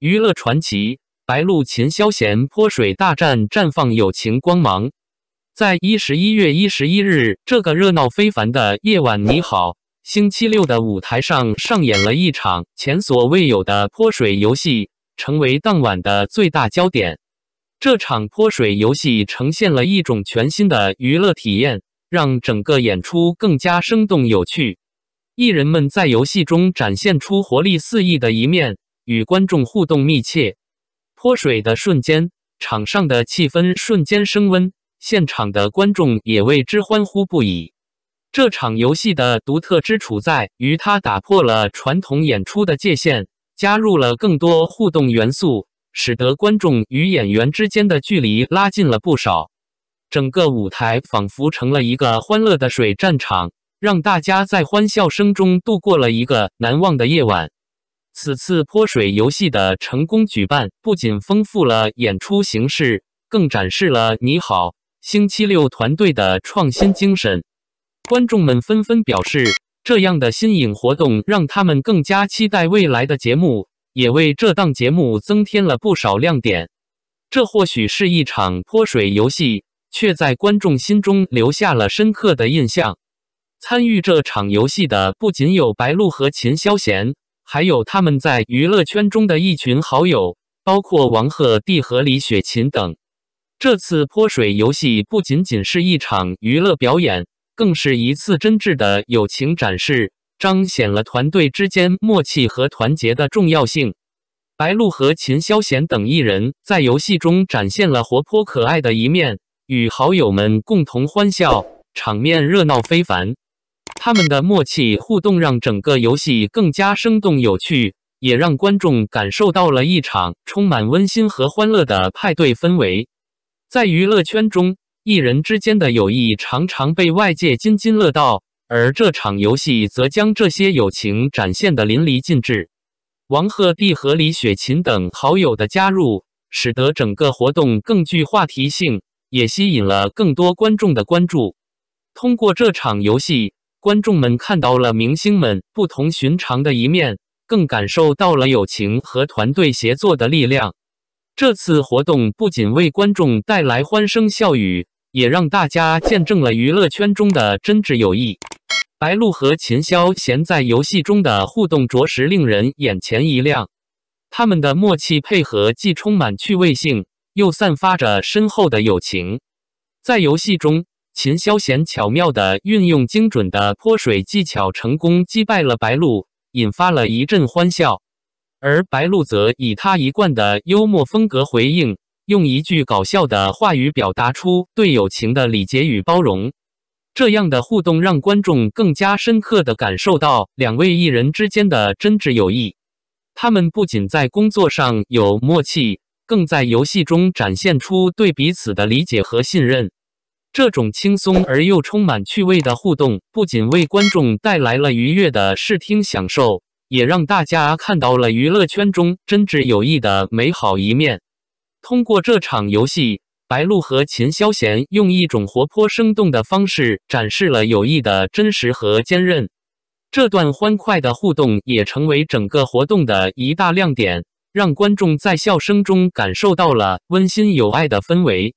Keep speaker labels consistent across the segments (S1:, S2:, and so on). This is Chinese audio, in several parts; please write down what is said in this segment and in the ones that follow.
S1: 娱乐传奇，白鹿、秦霄贤泼水大战绽放友情光芒。在一十一月一十一日这个热闹非凡的夜晚，你好，星期六的舞台上上演了一场前所未有的泼水游戏，成为当晚的最大焦点。这场泼水游戏呈现了一种全新的娱乐体验，让整个演出更加生动有趣。艺人们在游戏中展现出活力四溢的一面。与观众互动密切，泼水的瞬间，场上的气氛瞬间升温，现场的观众也为之欢呼不已。这场游戏的独特之处在于，它打破了传统演出的界限，加入了更多互动元素，使得观众与演员之间的距离拉近了不少。整个舞台仿佛成了一个欢乐的水战场，让大家在欢笑声中度过了一个难忘的夜晚。此次泼水游戏的成功举办，不仅丰富了演出形式，更展示了你好星期六团队的创新精神。观众们纷纷表示，这样的新颖活动让他们更加期待未来的节目，也为这档节目增添了不少亮点。这或许是一场泼水游戏，却在观众心中留下了深刻的印象。参与这场游戏的不仅有白鹿和秦霄贤。还有他们在娱乐圈中的一群好友，包括王鹤棣和李雪琴等。这次泼水游戏不仅仅是一场娱乐表演，更是一次真挚的友情展示，彰显了团队之间默契和团结的重要性。白鹿和秦霄贤等艺人在游戏中展现了活泼可爱的一面，与好友们共同欢笑，场面热闹非凡。他们的默契互动让整个游戏更加生动有趣，也让观众感受到了一场充满温馨和欢乐的派对氛围。在娱乐圈中，艺人之间的友谊常常被外界津津乐道，而这场游戏则将这些友情展现得淋漓尽致。王鹤棣和李雪琴等好友的加入，使得整个活动更具话题性，也吸引了更多观众的关注。通过这场游戏，观众们看到了明星们不同寻常的一面，更感受到了友情和团队协作的力量。这次活动不仅为观众带来欢声笑语，也让大家见证了娱乐圈中的真挚友谊。白鹿和秦霄贤在游戏中的互动着实令人眼前一亮，他们的默契配合既充满趣味性，又散发着深厚的友情。在游戏中。秦霄贤巧妙地运用精准的泼水技巧，成功击败了白鹿，引发了一阵欢笑。而白鹿则以他一贯的幽默风格回应，用一句搞笑的话语表达出对友情的礼节与包容。这样的互动让观众更加深刻地感受到两位艺人之间的真挚友谊。他们不仅在工作上有默契，更在游戏中展现出对彼此的理解和信任。这种轻松而又充满趣味的互动，不仅为观众带来了愉悦的视听享受，也让大家看到了娱乐圈中真挚友谊的美好一面。通过这场游戏，白鹿和秦霄贤用一种活泼生动的方式展示了友谊的真实和坚韧。这段欢快的互动也成为整个活动的一大亮点，让观众在笑声中感受到了温馨有爱的氛围。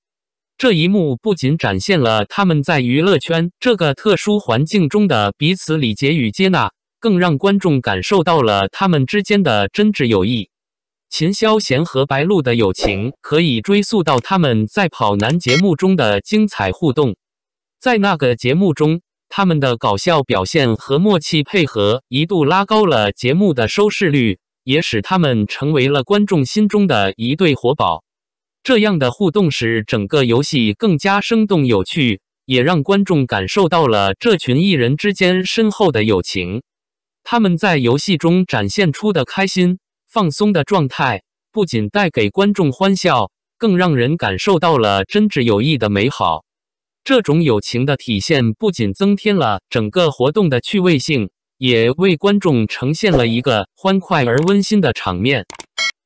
S1: 这一幕不仅展现了他们在娱乐圈这个特殊环境中的彼此礼节与接纳，更让观众感受到了他们之间的真挚友谊。秦霄贤和白鹿的友情可以追溯到他们在《跑男》节目中的精彩互动。在那个节目中，他们的搞笑表现和默契配合一度拉高了节目的收视率，也使他们成为了观众心中的一对活宝。这样的互动使整个游戏更加生动有趣，也让观众感受到了这群艺人之间深厚的友情。他们在游戏中展现出的开心、放松的状态，不仅带给观众欢笑，更让人感受到了真挚友谊的美好。这种友情的体现不仅增添了整个活动的趣味性，也为观众呈现了一个欢快而温馨的场面。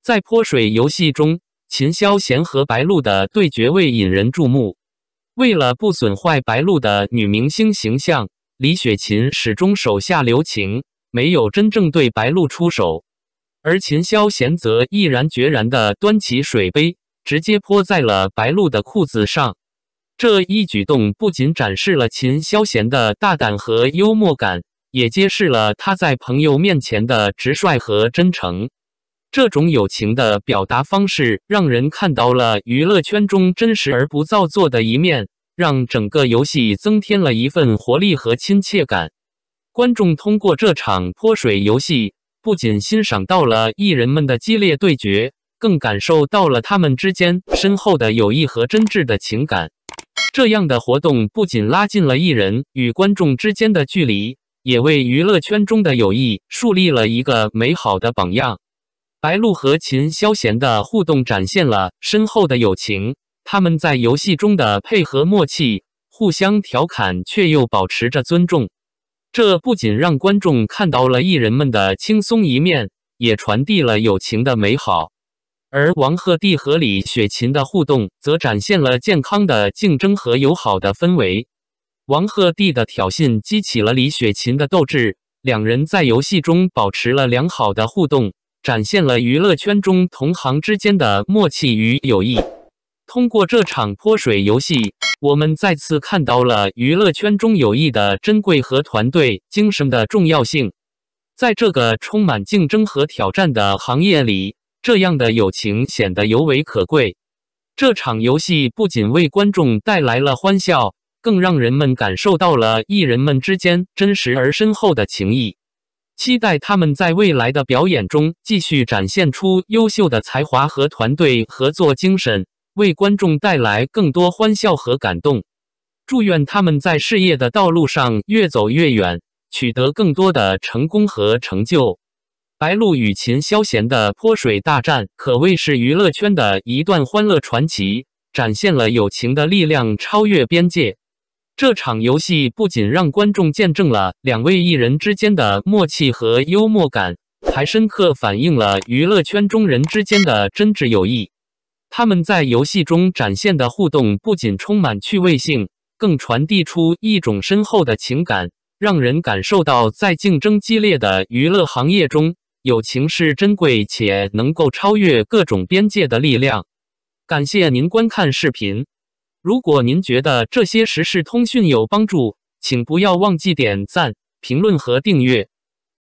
S1: 在泼水游戏中。秦霄贤和白鹿的对决未引人注目。为了不损坏白鹿的女明星形象，李雪琴始终手下留情，没有真正对白鹿出手。而秦霄贤则毅然决然地端起水杯，直接泼在了白鹿的裤子上。这一举动不仅展示了秦霄贤的大胆和幽默感，也揭示了他在朋友面前的直率和真诚。这种友情的表达方式，让人看到了娱乐圈中真实而不造作的一面，让整个游戏增添了一份活力和亲切感。观众通过这场泼水游戏，不仅欣赏到了艺人们的激烈对决，更感受到了他们之间深厚的友谊和真挚的情感。这样的活动不仅拉近了艺人与观众之间的距离，也为娱乐圈中的友谊树立了一个美好的榜样。白鹿和秦霄贤的互动展现了深厚的友情，他们在游戏中的配合默契，互相调侃却又保持着尊重。这不仅让观众看到了艺人们的轻松一面，也传递了友情的美好。而王鹤棣和李雪琴的互动则展现了健康的竞争和友好的氛围。王鹤棣的挑衅激起了李雪琴的斗志，两人在游戏中保持了良好的互动。展现了娱乐圈中同行之间的默契与友谊。通过这场泼水游戏，我们再次看到了娱乐圈中友谊的珍贵和团队精神的重要性。在这个充满竞争和挑战的行业里，这样的友情显得尤为可贵。这场游戏不仅为观众带来了欢笑，更让人们感受到了艺人们之间真实而深厚的情谊。期待他们在未来的表演中继续展现出优秀的才华和团队合作精神，为观众带来更多欢笑和感动。祝愿他们在事业的道路上越走越远，取得更多的成功和成就。白鹿与秦霄贤的泼水大战可谓是娱乐圈的一段欢乐传奇，展现了友情的力量超越边界。这场游戏不仅让观众见证了两位艺人之间的默契和幽默感，还深刻反映了娱乐圈中人之间的真挚友谊。他们在游戏中展现的互动不仅充满趣味性，更传递出一种深厚的情感，让人感受到在竞争激烈的娱乐行业中，友情是珍贵且能够超越各种边界的力量。感谢您观看视频。如果您觉得这些时事通讯有帮助，请不要忘记点赞、评论和订阅。